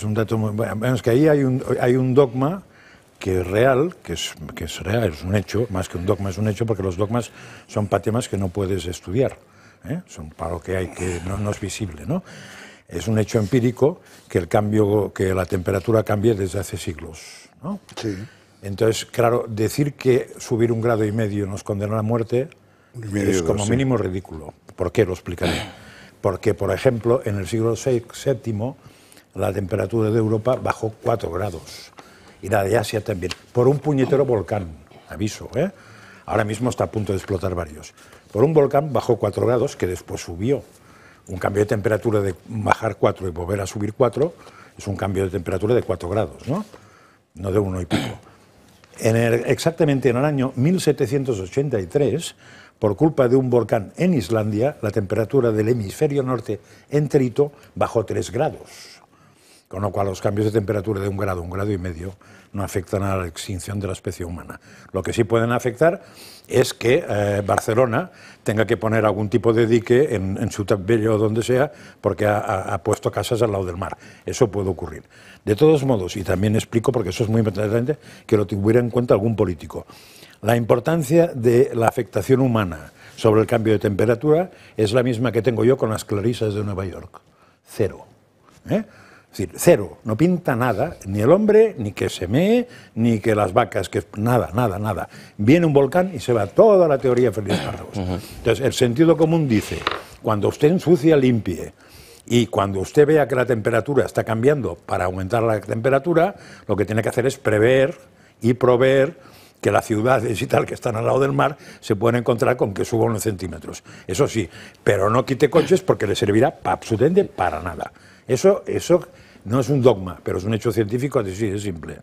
Es un dato muy que ahí hay un, hay un dogma que es real, que es, que es real, es un hecho, más que un dogma es un hecho, porque los dogmas son patemas que no puedes estudiar, ¿eh? son para lo que hay, que no, no, es visible. ¿no? Es un hecho empírico que, el cambio, que la temperatura cambie desde hace siglos. ¿no? Sí. Entonces, claro, decir que subir un grado y medio nos condena a la muerte es como mínimo ridículo. ¿Por qué? Lo explicaré. Porque, por ejemplo, en el siglo VI, VII la temperatura de Europa bajó 4 grados y la de Asia también, por un puñetero volcán, aviso, ¿eh? ahora mismo está a punto de explotar varios, por un volcán bajó 4 grados que después subió. Un cambio de temperatura de bajar 4 y volver a subir 4 es un cambio de temperatura de 4 grados, ¿no? No de uno y pico. En exactamente en el año 1783, por culpa de un volcán en Islandia, la temperatura del hemisferio norte en Trito bajó 3 grados. Con lo cual los cambios de temperatura de un grado, un grado y medio, no afectan a la extinción de la especie humana. Lo que sí pueden afectar es que eh, Barcelona tenga que poner algún tipo de dique en, su su o donde sea, porque ha, puesto casas al lado del mar. Eso puede ocurrir. De todos modos, y también explico, porque eso es muy importante, que lo tuviera en cuenta algún político. La importancia de la afectación humana sobre el cambio de temperatura es la misma que tengo yo con las clarisas de Nueva York. Cero. ¿Eh? Es decir, cero, no pinta nada, ni el hombre, ni que se mee, ni que las vacas, que nada, nada, nada. Viene un volcán y se va toda la teoría de Félix Párragos. Entonces, el sentido común dice, cuando usted ensucia, limpie. Y cuando usted vea que la temperatura está cambiando para aumentar la temperatura, lo que tiene que hacer es prever y proveer que las ciudades y tal que están al lado del mar se pueden encontrar con que suba unos centímetros. Eso sí, pero no quite coches porque le servirá absolutamente para nada. Eso, eso no es un dogma, pero es un hecho científico así es simple.